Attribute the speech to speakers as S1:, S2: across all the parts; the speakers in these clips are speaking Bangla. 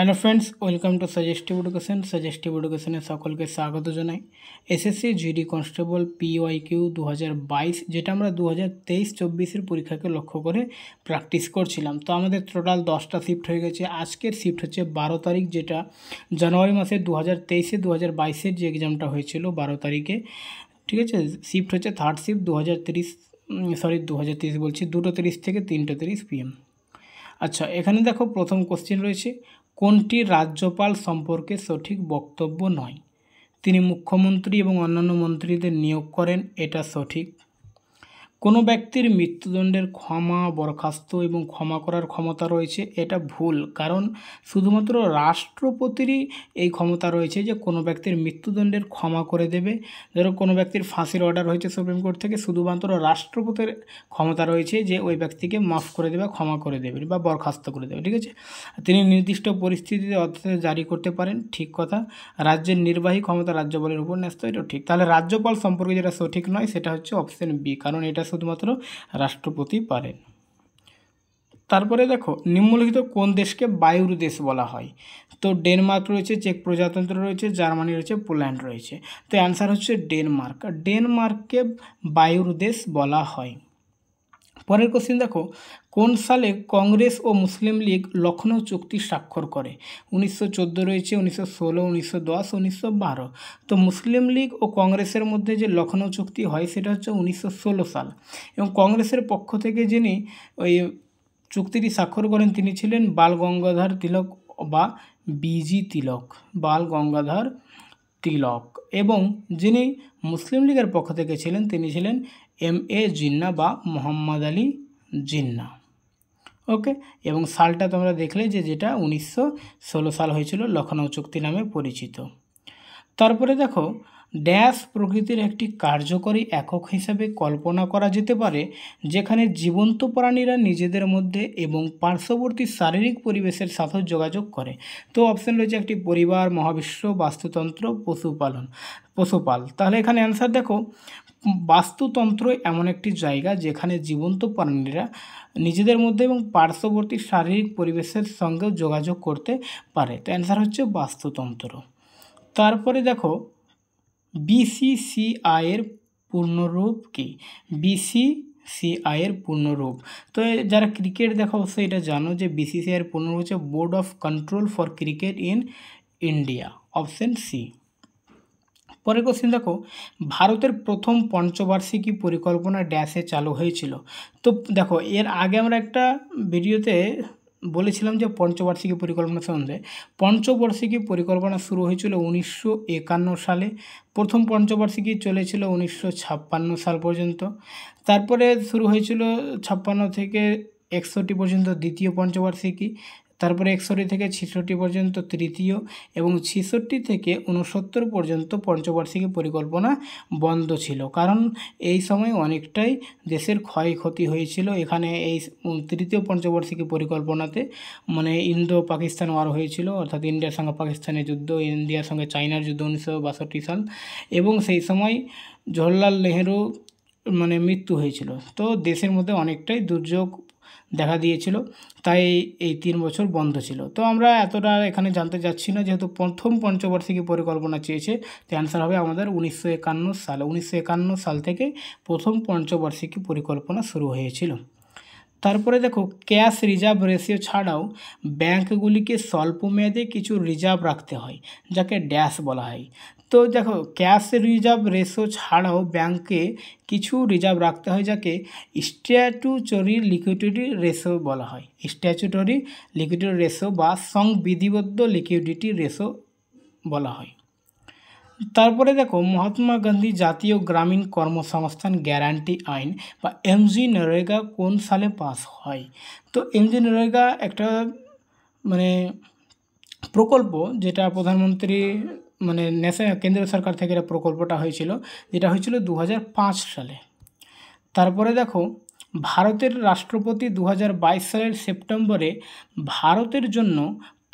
S1: hello friends welcome to suggestive education suggestive এডুকেশনে সকলকে স্বাগত জানাই SSC GD constable PYQ দু যেটা আমরা দু হাজার তেইশ চব্বিশের পরীক্ষাকে লক্ষ্য করে প্র্যাকটিস করছিলাম তো আমাদের টোটাল দশটা শিফট হয়ে গেছে আজকের শিফট হচ্ছে বারো তারিখ যেটা জানুয়ারি মাসের দু হাজার তেইশে দু হাজার বাইশের যে এক্সামটা হয়েছিল বারো তারিখে ঠিক আছে শিফট হচ্ছে থার্ড শিফট দু হাজার তিরিশ সরি দু হাজার বলছি দুটো তিরিশ থেকে তিনটে তিরিশ পিএম আচ্ছা এখানে দেখো প্রথম কোশ্চেন রয়েছে কোনটি রাজ্যপাল সম্পর্কে সঠিক বক্তব্য নয় তিনি মুখ্যমন্ত্রী এবং অন্যান্য মন্ত্রীদের নিয়োগ করেন এটা সঠিক কোনো ব্যক্তির মৃত্যুদণ্ডের ক্ষমা বরখাস্ত এবং ক্ষমা করার ক্ষমতা রয়েছে এটা ভুল কারণ শুধুমাত্র রাষ্ট্রপতিরই এই ক্ষমতা রয়েছে যে কোনো ব্যক্তির মৃত্যুদণ্ডের ক্ষমা করে দেবে ধরো কোনো ব্যক্তির ফাঁসির অর্ডার হয়েছে সুপ্রিম কোর্ট থেকে শুধুমাত্র রাষ্ট্রপতির ক্ষমতা রয়েছে যে ওই ব্যক্তিকে মাফ করে দেবে ক্ষমা করে দেবে বা বরখাস্ত করে দেবে ঠিক আছে তিনি নির্দিষ্ট পরিস্থিতিতে অর্থাৎ জারি করতে পারেন ঠিক কথা রাজ্যের নির্বাহী ক্ষমতা রাজ্যপালের উপর ন্যস্ত এটাও ঠিক তাহলে রাজ্যপাল সম্পর্কে যেটা সঠিক নয় সেটা হচ্ছে অপশান বি কারণ এটা শুধুমাত্র রাষ্ট্রপতি পারেন তারপরে দেখো নিম্নলিখিত কোন দেশকে বায়ুর দেশ বলা হয় তো ডেনমার্ক রয়েছে চেক প্রজাতন্ত্র রয়েছে জার্মানি রয়েছে পোল্যান্ড রয়েছে তো অ্যান্সার হচ্ছে ডেনমার্ক ডেনমার্ককে বায়ুর দেশ বলা হয় পরের কোশ্চেন দেখো কোন সালে কংগ্রেস ও মুসলিম লীগ লখনৌ চুক্তি স্বাক্ষর করে উনিশশো চোদ্দো রয়েছে উনিশশো ষোলো উনিশশো দশ উনিশশো বারো তো মুসলিম লীগ ও কংগ্রেসের মধ্যে যে লখনৌ চুক্তি হয় সেটা হচ্ছে উনিশশো ষোলো সাল এবং কংগ্রেসের পক্ষ থেকে যিনি ওই চুক্তিটি স্বাক্ষর করেন তিনি ছিলেন বাল গঙ্গাধর তিলক বা বিজি তিলক বাল গঙ্গাধর তিলক এবং যিনি মুসলিম লীগের পক্ষ থেকে ছিলেন তিনি ছিলেন এম এ জিন্না বা মোহাম্মদ আলী জিন্না ওকে এবং সালটা তোমরা দেখলে যে যেটা উনিশশো সাল হয়েছিল লখনৌ চুক্তি নামে পরিচিত তারপরে দেখো ড্যাশ প্রকৃতির একটি কার্যকরী একক হিসাবে কল্পনা করা যেতে পারে যেখানে জীবন্ত প্রাণীরা নিজেদের মধ্যে এবং পার্শ্ববর্তী শারীরিক পরিবেশের সাথে যোগাযোগ করে তো অপশন রয়েছে একটি পরিবার মহাবিশ্ব বাস্তুতন্ত্র পশুপালন পশুপাল তাহলে এখানে অ্যান্সার দেখো বাস্তুতন্ত্র এমন একটি জায়গা যেখানে জীবন্ত প্রাণীরা নিজেদের মধ্যে এবং পার্শ্ববর্তী শারীরিক পরিবেশের সঙ্গেও যোগাযোগ করতে পারে তো অ্যান্সার হচ্ছে বাস্তুতন্ত্র তারপরে দেখো বিসিসিআইয়ের পূর্ণরূপ কি বিসি এর পূর্ণরূপ তো যারা ক্রিকেট দেখো অবশ্যই এটা জানো যে বিসিসিআইয়ের পূর্ণরূপ হচ্ছে Board of Control for Cricket in India option C পরের কোশ্চেন দেখো ভারতের প্রথম পঞ্চবার্ষিকী পরিকল্পনা ড্যাশে চালু হয়েছিল তো দেখো এর আগে আমরা একটা ভিডিওতে বলেছিলাম যে পঞ্চবার্ষিকী পরিকল্পনা সম্বন্ধে পঞ্চবার্ষিকী পরিকল্পনা শুরু হয়েছিল উনিশশো সালে প্রথম পঞ্চবার্ষিকী চলেছিল উনিশশো সাল পর্যন্ত তারপরে শুরু হয়েছিল ছাপ্পান্ন থেকে একষট্টি পর্যন্ত দ্বিতীয় পঞ্চবার্ষিকী তারপরে একষট্টি থেকে ছেষট্টি পর্যন্ত তৃতীয় এবং ছেষট্টি থেকে উনসত্তর পর্যন্ত পঞ্চবার্ষিকী পরিকল্পনা বন্ধ ছিল কারণ এই সময় অনেকটাই দেশের ক্ষয়ক্ষতি হয়েছিল এখানে এই তৃতীয় পঞ্চবার্ষিকী পরিকল্পনাতে মানে ইন্দো পাকিস্তান ওয়ার হয়েছিল অর্থাৎ ইন্ডিয়ার সঙ্গে পাকিস্তানের যুদ্ধ ইন্ডিয়ার সঙ্গে চাইনার যুদ্ধ উনিশশো বাষট্টি সাল এবং সেই সময় জওহরলাল নেহেরু মানে মৃত্যু হয়েছিল তো দেশের মধ্যে অনেকটাই দুর্যোগ দেখা দিয়েছিল তাই এই তিন বছর বন্ধ ছিল তো আমরা এতটা এখানে জানতে যাচ্ছি না যেহেতু প্রথম পঞ্চবার্ষিকী পরিকল্পনা চেয়েছে তো অ্যান্সার হবে আমাদের উনিশশো একান্ন সালে উনিশশো একান্ন সাল থেকে প্রথম পঞ্চবার্ষিকী পরিকল্পনা শুরু হয়েছিল তারপরে দেখো ক্যাশ রিজার্ভ রেশিও ছাড়াও ব্যাঙ্কগুলিকে স্বল্প মেয়াদে কিছু রিজার্ভ রাখতে হয় যাকে ড্যাশ বলা হয় তো দেখো ক্যাশ রিজার্ভ রেশো ছাড়াও ব্যাংকে কিছু রিজার্ভ রাখতে হয় যাকে স্ট্যাচুটরি লিকুইডিটি রেশো বলা হয় স্ট্যাচুটরি লিকুইডিটি রেশো বা সংবিধিবদ্ধ লিকুইডিটি রেশো বলা হয় তারপরে দেখো মহাত্মা গান্ধী জাতীয় গ্রামীণ কর্মসংস্থান গ্যারান্টি আইন বা এমজি নরেগা কোন সালে পাস হয় তো এমজি নরেগা একটা মানে প্রকল্প যেটা প্রধানমন্ত্রী মানে ন্যাশনাল কেন্দ্রীয় সরকার থেকে এটা প্রকল্পটা হয়েছিল যেটা হয়েছিল দু সালে তারপরে দেখো ভারতের রাষ্ট্রপতি দু সালের সেপ্টেম্বরে ভারতের জন্য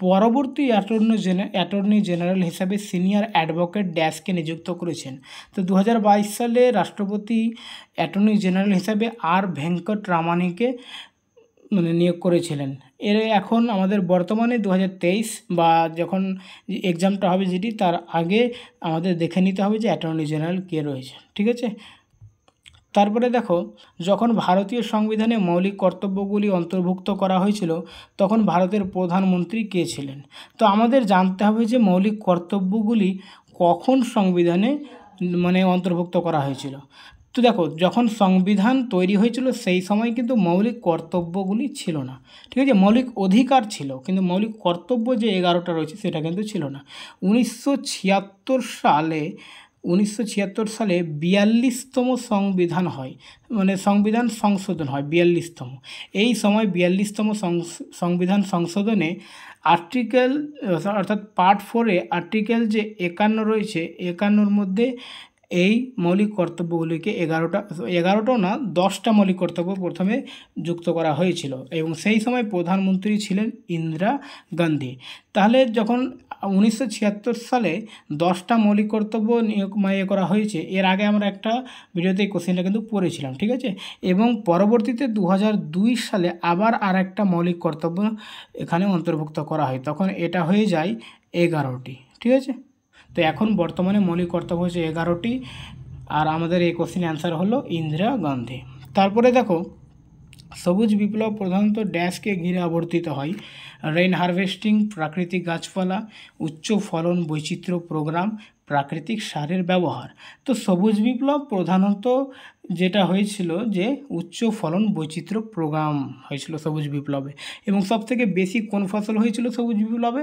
S1: পরবর্তী অ্যাটর্নি জেন অ্যাটর্নি জেনারেল হিসাবে সিনিয়র অ্যাডভোকেট ড্যাশকে নিযুক্ত করেছেন তো দু সালে রাষ্ট্রপতি অ্যাটর্নি জেনারেল হিসাবে আর ভেঙ্কট রামানিকে মানে নিয়োগ করেছিলেন এর এখন আমাদের বর্তমানে দু বা যখন এক্সামটা হবে যেটি তার আগে আমাদের দেখে নিতে হবে যে অ্যাটর্নি জেনারেল কে রয়েছে ঠিক আছে তারপরে দেখো যখন ভারতীয় সংবিধানে মৌলিক কর্তব্যগুলি অন্তর্ভুক্ত করা হয়েছিল তখন ভারতের প্রধানমন্ত্রী কে ছিলেন তো আমাদের জানতে হবে যে মৌলিক কর্তব্যগুলি কখন সংবিধানে মানে অন্তর্ভুক্ত করা হয়েছিল তো দেখো যখন সংবিধান তৈরি হয়েছিল সেই সময় কিন্তু মৌলিক কর্তব্যগুলি ছিল না ঠিক আছে মৌলিক অধিকার ছিল কিন্তু মৌলিক কর্তব্য যে এগারোটা রয়েছে সেটা কিন্তু ছিল না উনিশশো সালে উনিশশো সালে বিয়াল্লিশতম সংবিধান হয় মানে সংবিধান সংশোধন হয় বিয়াল্লিশতম এই সময় বিয়াল্লিশতম সংবিধান সংশোধনে আর্টিকেল অর্থাৎ পার্ট ফোরে আর্টিকেল যে একান্ন রয়েছে একান্নর মধ্যে এই মৌলিক কর্তব্যগুলিকে এগারোটা এগারোটাও না দশটা মৌলিক কর্তব্য প্রথমে যুক্ত করা হয়েছিল এবং সেই সময় প্রধানমন্ত্রী ছিলেন ইন্দিরা গান্ধী তাহলে যখন উনিশশো সালে দশটা মৌলিক কর্তব্য নিয়োগ মানে ইয়ে করা হয়েছে এর আগে আমরা একটা ভিডিওতে এই কোশ্চেনটা কিন্তু পড়েছিলাম ঠিক আছে এবং পরবর্তীতে দু সালে আবার আর একটা মৌলিক কর্তব্য এখানে অন্তর্ভুক্ত করা হয় তখন এটা হয়ে যায় এগারোটি ঠিক আছে তো এখন বর্তমানে মৌলিক কর্তব্য হচ্ছে এগারোটি আর আমাদের এই কোশ্চিন অ্যান্সার হলো ইন্দিরা গান্ধী তারপরে দেখো সবুজ বিপ্লব প্রধানত ড্যাশকে ঘিরে আবর্তিত হয় রেইন হারভেস্টিং প্রাকৃতিক গাছপালা উচ্চ ফলন বৈচিত্র্য প্রোগ্রাম প্রাকৃতিক সারের ব্যবহার তো সবুজ বিপ্লব প্রধানত যেটা হয়েছিল যে উচ্চ ফলন বৈচিত্র্য প্রোগ্রাম হয়েছিল সবুজ বিপ্লবে এবং সবথেকে বেশি কোন ফসল হয়েছিল সবুজ বিপ্লবে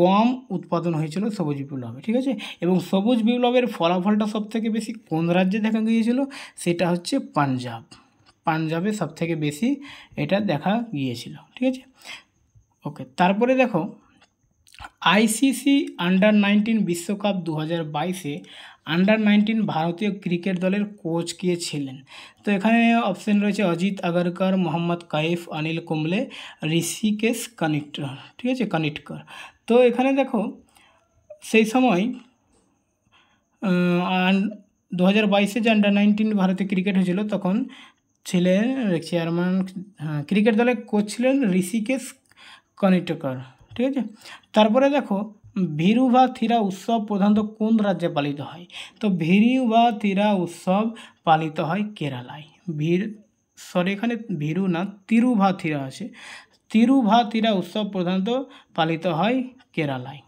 S1: গম উৎপাদন হয়েছিল সবুজ বিপ্লবে ঠিক আছে এবং সবুজ বিপ্লবের ফলাফলটা সবথেকে বেশি কোন রাজ্যে দেখা গিয়েছিল সেটা হচ্ছে পাঞ্জাব পাঞ্জাবে সবথেকে বেশি এটা দেখা গিয়েছিল ঠিক আছে ওকে তারপরে দেখো আইসিসি আন্ডার নাইনটিন বিশ্বকাপ দু হাজার বাইশে আন্ডার নাইনটিন ভারতীয় ক্রিকেট দলের কোচ কে ছিলেন তো এখানে অপশন রয়েছে অজিত আগরকর মোহাম্মদ কাইফ অনিল কুম্বলে ঋষিকেশ কানিটকর ঠিক আছে কানিটকর তো এখানে দেখো সেই সময় দু হাজার বাইশে যে আন্ডার নাইনটিন ভারতীয় ক্রিকেট হয়েছিল তখন ছিলেন চেয়ারম্যান ক্রিকেট দলের কোচ ছিলেন ঋষিকেশ কনিটকর ঠিক আছে তারপরে দেখো ভিরু বা থিরা উৎসব প্রধানত কোন রাজ্যে পালিত হয় তো ভিরু বা থিরা উৎসব পালিত হয় কেরালায় ভির সরি এখানে ভিরু না থিরা আছে তিরুভা থিরা উৎসব প্রধানত পালিত হয় কেরালায়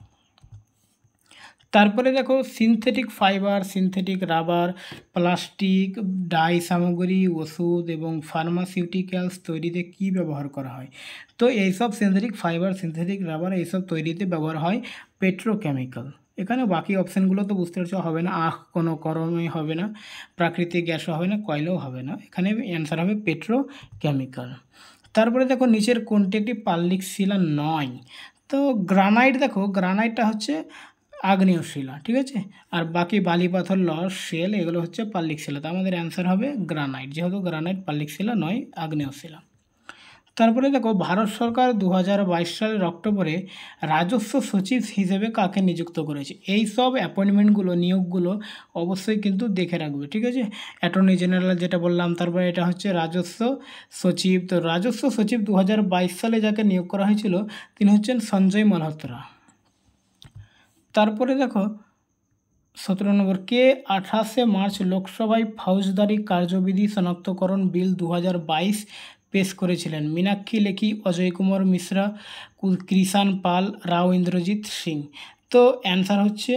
S1: তারপরে দেখো synthetic fibre synthetic rubber plastic dye সামগ্রী ওষুধ এবং ফার্মাসিউটিক্যালস তৈরিতে কি ব্যবহার করা হয় তো এইসব সিনথেটিক ফাইবার সিনথেটিক রাবার এইসব তৈরিতে ব্যবহার হয় পেট্রোকেমিক্যাল এখানে বাকি অপশানগুলো তো বুঝতে পারছো হবে না আখ কোনো করমে হবে না প্রাকৃতিক গ্যাসও হবে না কয়লাও হবে না এখানে অ্যান্সার হবে পেট্রোকেমিক্যাল তারপরে দেখো নিচের কোনটি একটি পাল্লিক শিলা নয় তো গ্রানাইট দেখো গ্রানাইটটা হচ্ছে আগ্নেয় শিলা ঠিক আছে আর বাকি বালি পাথর লস শেল এগুলো হচ্ছে পাল্লিক শিলা তো আমাদের অ্যান্সার হবে গ্রানাইট যেহেতু গ্রানাইট পাল্লিক শিলা নয় আগ্নেয় শিলা তারপরে দেখো ভারত সরকার দু সালের অক্টোবরে রাজস্ব সচিব হিসেবে কাকে নিযুক্ত করেছে এই সব অ্যাপয়েন্টমেন্টগুলো নিয়োগগুলো অবশ্যই কিন্তু দেখে রাখবে ঠিক আছে অ্যাটর্নি জেনারেল যেটা বললাম তারপরে এটা হচ্ছে রাজস্ব সচিব তো রাজস্ব সচিব দু সালে যাকে নিয়োগ করা হয়েছিল তিনি হচ্ছেন সঞ্জয় মালহোত্রা তারপরে দেখো সতেরো নম্বর কে আঠাশে মার্চ লোকসভায় ফৌজদারি কার্যবিধি শনাক্তকরণ বিল দু পেশ করেছিলেন মীনাক্ষী লেখি অজয় কুমার মিশ্রা কৃষাণ পাল রাও ইন্দ্রজিৎ সিং তো অ্যান্সার হচ্ছে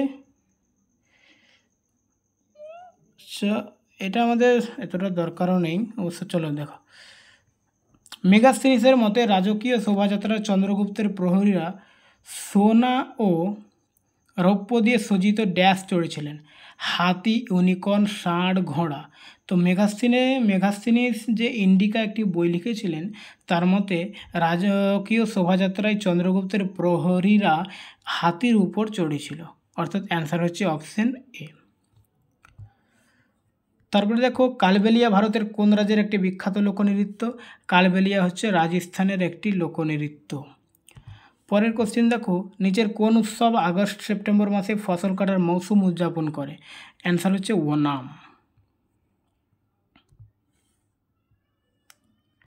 S1: এটা আমাদের এতটা দরকারও নেই অবশ্য চলো দেখো মেগা সিরিজের মতে রাজকীয় শোভাযাত্রা চন্দ্রগুপ্তের প্রহরীরা সোনা ও রৌপ্য দিয়ে সজ্জিত ড্যাশ চড়েছিলেন হাতি ইউনিকর্ন ষাঁড় ঘোড়া তো মেঘাস্তিনে মেঘাস্তিনিস যে ইন্ডিকা একটি বই লিখেছিলেন তার মতে রাজকীয় শোভাযাত্রায় চন্দ্রগুপ্তের প্রহরীরা হাতির উপর চড়েছিল অর্থাৎ অ্যান্সার হচ্ছে অপশন এ তারপরে দেখো কালবেলিয়া ভারতের কোন রাজ্যের একটি বিখ্যাত লোকনৃত্য কালবেলিয়া হচ্ছে রাজস্থানের একটি লোকনৃত্য পরের কোশ্চেন দেখো নিচের কোন উৎসব আগস্ট সেপ্টেম্বর মাসে ফসল কাটার মৌসুম উদযাপন করে অ্যান্সার হচ্ছে ওনাম